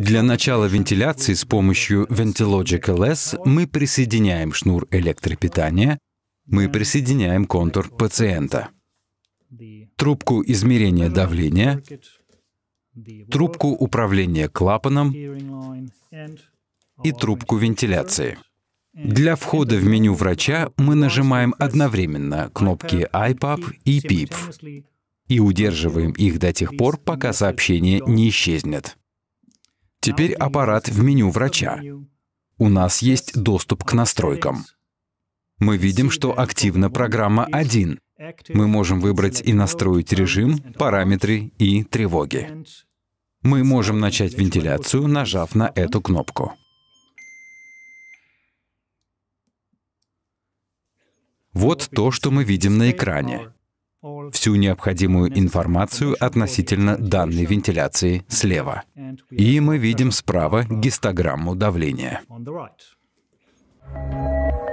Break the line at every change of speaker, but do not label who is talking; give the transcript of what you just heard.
Для начала вентиляции с помощью Ventilogic LS мы присоединяем шнур электропитания, мы присоединяем контур пациента, трубку измерения давления, трубку управления клапаном и трубку вентиляции. Для входа в меню врача мы нажимаем одновременно кнопки IPAP и PIP и удерживаем их до тех пор, пока сообщение не исчезнет. Теперь аппарат в меню врача. У нас есть доступ к настройкам. Мы видим, что активна программа 1. Мы можем выбрать и настроить режим, параметры и тревоги. Мы можем начать вентиляцию, нажав на эту кнопку. Вот то, что мы видим на экране всю необходимую информацию относительно данной вентиляции слева. И мы видим справа гистограмму давления.
Thank you.